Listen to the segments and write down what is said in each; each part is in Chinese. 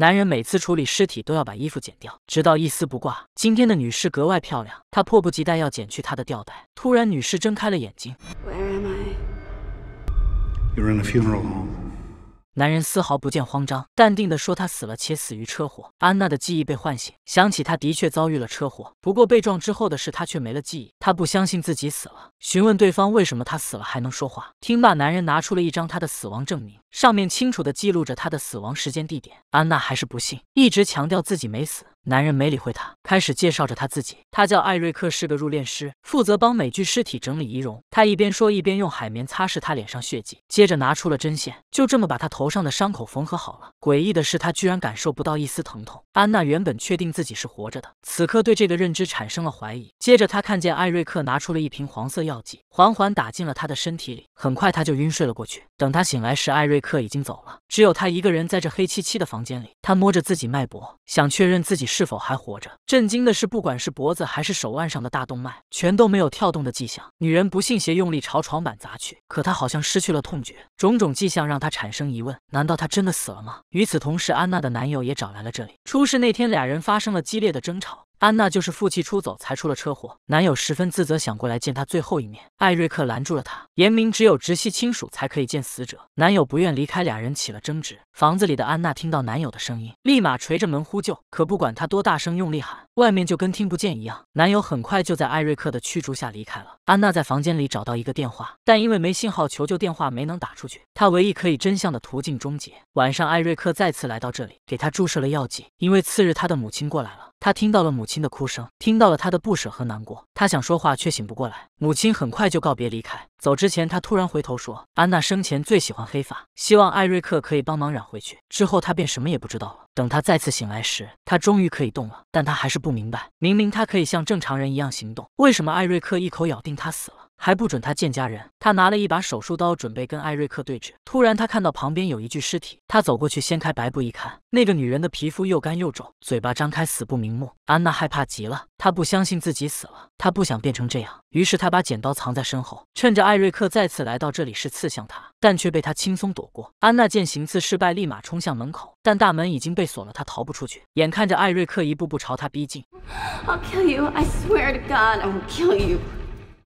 男人每次处理尸体都要把衣服剪掉，直到一丝不挂。今天的女士格外漂亮，他迫不及待要剪去她的吊带。突然，女士睁开了眼睛。男人丝毫不见慌张，淡定的说：“他死了，且死于车祸。”安娜的记忆被唤醒，想起他的确遭遇了车祸，不过被撞之后的事，他却没了记忆。他不相信自己死了，询问对方为什么他死了还能说话。听罢，男人拿出了一张他的死亡证明，上面清楚的记录着他的死亡时间地点。安娜还是不信，一直强调自己没死。男人没理会他，开始介绍着他自己。他叫艾瑞克，是个入殓师，负责帮每具尸体整理仪容。他一边说，一边用海绵擦拭他脸上血迹，接着拿出了针线，就这么把他头上的伤口缝合好了。诡异的是，他居然感受不到一丝疼痛。安娜原本确定自己是活着的，此刻对这个认知产生了怀疑。接着，她看见艾瑞克拿出了一瓶黄色药剂，缓缓打进了他的身体里。很快，他就晕睡了过去。等他醒来时，艾瑞克已经走了，只有他一个人在这黑漆漆的房间里。他摸着自己脉搏，想确认自己。是否还活着？震惊的是，不管是脖子还是手腕上的大动脉，全都没有跳动的迹象。女人不信邪，用力朝床板砸去，可她好像失去了痛觉。种种迹象让她产生疑问：难道她真的死了吗？与此同时，安娜的男友也找来了。这里出事那天，俩人发生了激烈的争吵。安娜就是负气出走才出了车祸，男友十分自责，想过来见她最后一面。艾瑞克拦住了他，严明只有直系亲属才可以见死者。男友不愿离开，俩人起了争执。房子里的安娜听到男友的声音，立马捶着门呼救，可不管他多大声用力喊。外面就跟听不见一样，男友很快就在艾瑞克的驱逐下离开了。安娜在房间里找到一个电话，但因为没信号，求救电话没能打出去。她唯一可以真相的途径终结。晚上，艾瑞克再次来到这里，给他注射了药剂，因为次日他的母亲过来了。他听到了母亲的哭声，听到了她的不舍和难过。他想说话，却醒不过来。母亲很快就告别离开，走之前，他突然回头说：“安娜生前最喜欢黑发，希望艾瑞克可以帮忙染回去。”之后，他便什么也不知道了。等他再次醒来时，他终于可以动了，但他还是不明白，明明他可以像正常人一样行动，为什么艾瑞克一口咬定他死了？还不准他见家人。他拿了一把手术刀，准备跟艾瑞克对峙。突然，他看到旁边有一具尸体，他走过去，掀开白布一看，那个女人的皮肤又干又肿，嘴巴张开，死不瞑目。安娜害怕极了，她不相信自己死了，她不想变成这样。于是她把剪刀藏在身后，趁着艾瑞克再次来到这里时刺向他，但却被他轻松躲过。安娜见行刺失败，立马冲向门口，但大门已经被锁了，她逃不出去。眼看着艾瑞克一步步朝她逼近。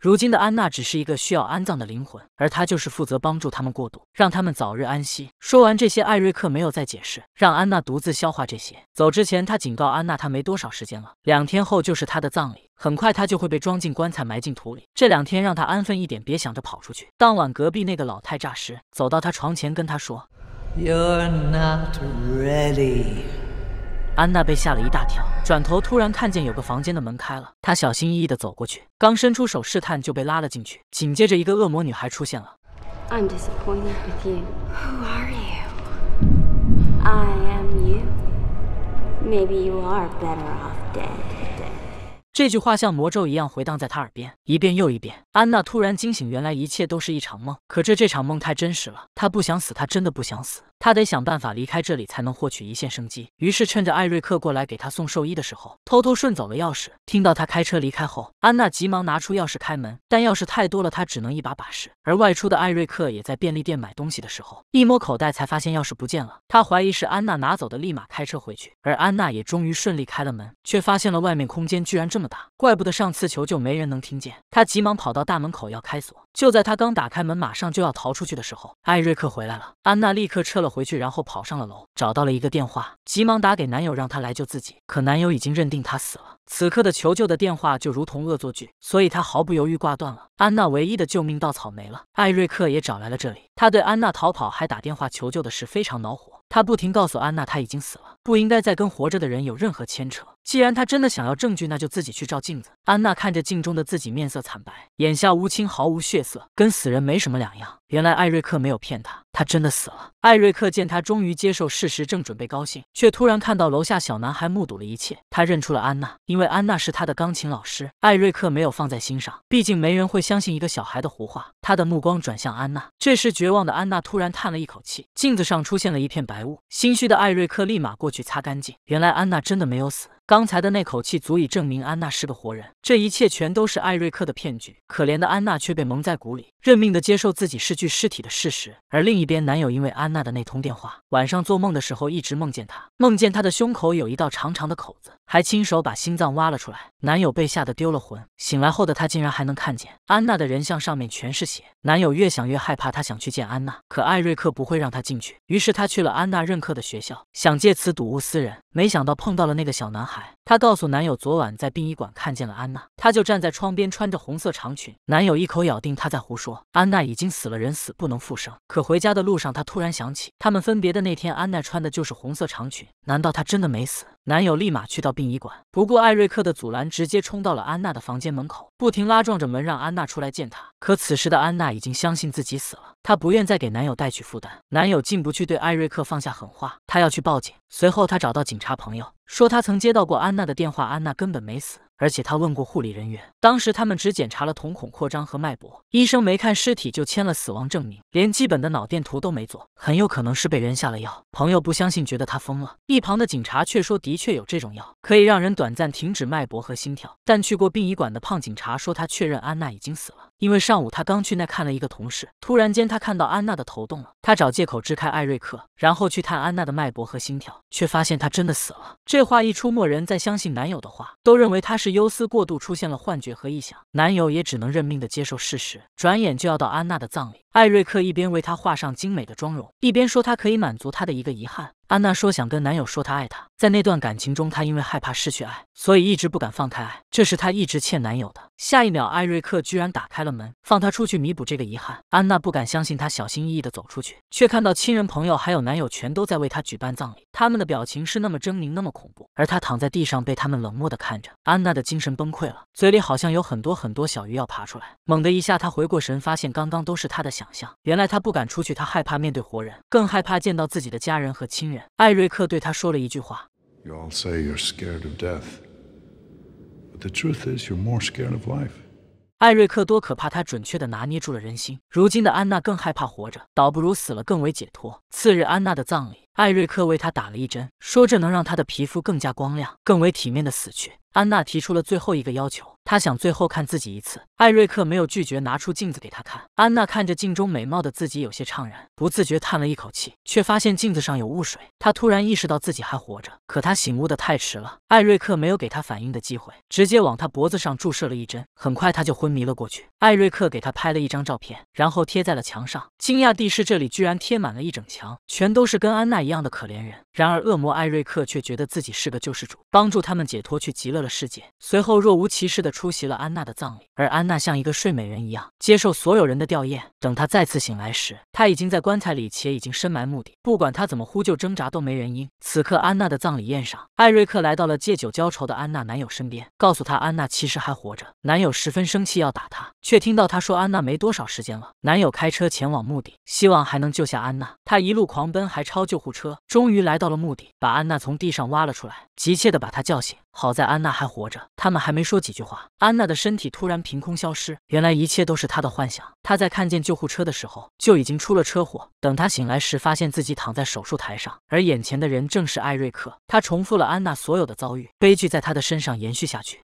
如今的安娜只是一个需要安葬的灵魂，而他就是负责帮助他们过渡，让他们早日安息。说完这些，艾瑞克没有再解释，让安娜独自消化这些。走之前，他警告安娜，他没多少时间了，两天后就是他的葬礼，很快他就会被装进棺材埋进土里。这两天让他安分一点，别想着跑出去。当晚，隔壁那个老太诈尸，走到他床前跟他说。y ready。” o not u r e 安娜被吓了一大跳转头突然看见有个房间的门开了她小心翼翼的走过去刚伸出手试探就被拉了进去紧接着一个恶魔女孩出现了 i'm disappointed with you who are you i am you maybe you are better off dead today 这句话像魔咒一样回荡在她耳边一遍又一遍安娜突然惊醒原来一切都是一场梦可这这场梦太真实了她不想死她真的不想死他得想办法离开这里，才能获取一线生机。于是趁着艾瑞克过来给他送兽医的时候，偷偷顺走了钥匙。听到他开车离开后，安娜急忙拿出钥匙开门，但钥匙太多了，她只能一把把试。而外出的艾瑞克也在便利店买东西的时候，一摸口袋才发现钥匙不见了。他怀疑是安娜拿走的，立马开车回去。而安娜也终于顺利开了门，却发现了外面空间居然这么大，怪不得上次求救没人能听见。他急忙跑到大门口要开锁。就在他刚打开门，马上就要逃出去的时候，艾瑞克回来了。安娜立刻撤了回去，然后跑上了楼，找到了一个电话，急忙打给男友，让他来救自己。可男友已经认定他死了，此刻的求救的电话就如同恶作剧，所以他毫不犹豫挂断了。安娜唯一的救命稻草没了，艾瑞克也找来了这里。他对安娜逃跑还打电话求救的事非常恼火，他不停告诉安娜他已经死了，不应该再跟活着的人有任何牵扯。既然他真的想要证据，那就自己去照镜子。安娜看着镜中的自己，面色惨白，眼下乌青，毫无血色，跟死人没什么两样。原来艾瑞克没有骗她，她真的死了。艾瑞克见她终于接受事实，正准备高兴，却突然看到楼下小男孩目睹了一切。他认出了安娜，因为安娜是他的钢琴老师。艾瑞克没有放在心上，毕竟没人会相信一个小孩的胡话。他的目光转向安娜，这时绝望的安娜突然叹了一口气，镜子上出现了一片白雾。心虚的艾瑞克立马过去擦干净。原来安娜真的没有死。刚才的那口气足以证明安娜是个活人，这一切全都是艾瑞克的骗局。可怜的安娜却被蒙在鼓里，认命的接受自己是具尸体的事实。而另一边，男友因为安娜的那通电话，晚上做梦的时候一直梦见她，梦见她的胸口有一道长长的口子，还亲手把心脏挖了出来。男友被吓得丢了魂，醒来后的他竟然还能看见安娜的人像上面全是血。男友越想越害怕，他想去见安娜，可艾瑞克不会让他进去。于是他去了安娜任课的学校，想借此睹物思人。没想到碰到了那个小男孩，他告诉男友，昨晚在殡仪馆看见了安娜，她就站在窗边，穿着红色长裙。男友一口咬定他在胡说，安娜已经死了，人死不能复生。可回家的路上，他突然想起他们分别的那天，安娜穿的就是红色长裙，难道她真的没死？男友立马去到殡仪馆，不顾艾瑞克的阻拦，直接冲到了安娜的房间门口，不停拉撞着门，让安娜出来见他。可此时的安娜已经相信自己死了。她不愿再给男友带去负担，男友进不去，对艾瑞克放下狠话，他要去报警。随后，他找到警察朋友，说他曾接到过安娜的电话，安娜根本没死，而且他问过护理人员，当时他们只检查了瞳孔扩张和脉搏，医生没看尸体就签了死亡证明，连基本的脑电图都没做，很有可能是被人下了药。朋友不相信，觉得他疯了。一旁的警察却说，的确有这种药，可以让人短暂停止脉搏和心跳。但去过殡仪馆的胖警察说，他确认安娜已经死了。因为上午他刚去那看了一个同事，突然间他看到安娜的头动了，他找借口支开艾瑞克，然后去探安娜的脉搏和心跳，却发现她真的死了。这话一出，莫人在相信男友的话，都认为她是忧思过度出现了幻觉和臆想，男友也只能认命的接受事实。转眼就要到安娜的葬礼。艾瑞克一边为她画上精美的妆容，一边说她可以满足她的一个遗憾。安娜说想跟男友说她爱他，在那段感情中，她因为害怕失去爱，所以一直不敢放开爱，这是她一直欠男友的。下一秒，艾瑞克居然打开了门，放她出去弥补这个遗憾。安娜不敢相信，她小心翼翼地走出去，却看到亲人、朋友还有男友全都在为她举办葬礼，他们的表情是那么狰狞，那么恐怖，而她躺在地上被他们冷漠地看着。安娜的精神崩溃了，嘴里好像有很多很多小鱼要爬出来。猛地一下，她回过神，发现刚刚都是她的想。像原来他不敢出去，他害怕面对活人，更害怕见到自己的家人和亲人。艾瑞克对他说了一句话：“You all say you're scared of death, but the truth is you're more scared of life。”艾瑞克多可怕，他准确的拿捏住了人心。如今的安娜更害怕活着，倒不如死了更为解脱。次日，安娜的葬礼，艾瑞克为她打了一针，说这能让她的皮肤更加光亮，更为体面的死去。安娜提出了最后一个要求。他想最后看自己一次，艾瑞克没有拒绝，拿出镜子给他看。安娜看着镜中美貌的自己，有些怅然，不自觉叹了一口气，却发现镜子上有雾水。她突然意识到自己还活着，可她醒悟的太迟了。艾瑞克没有给她反应的机会，直接往她脖子上注射了一针，很快她就昏迷了过去。艾瑞克给她拍了一张照片，然后贴在了墙上。惊讶的是，这里居然贴满了一整墙，全都是跟安娜一样的可怜人。然而，恶魔艾瑞克却觉得自己是个救世主，帮助他们解脱去极乐了世界。随后，若无其事地出席了安娜的葬礼，而安娜像一个睡美人一样接受所有人的吊唁。等她再次醒来时，她已经在棺材里，且已经深埋墓地。不管她怎么呼救挣扎，都没人应。此刻，安娜的葬礼宴上，艾瑞克来到了借酒浇愁的安娜男友身边，告诉他安娜其实还活着。男友十分生气，要打她，却听到她说安娜没多少时间了。男友开车前往墓地，希望还能救下安娜。他一路狂奔，还超救护车，终于来到。到了目的，把安娜从地上挖了出来，急切的把她叫醒。好在安娜还活着，他们还没说几句话，安娜的身体突然凭空消失。原来一切都是她的幻想。她在看见救护车的时候就已经出了车祸。等她醒来时，发现自己躺在手术台上，而眼前的人正是艾瑞克。他重复了安娜所有的遭遇，悲剧在他的身上延续下去。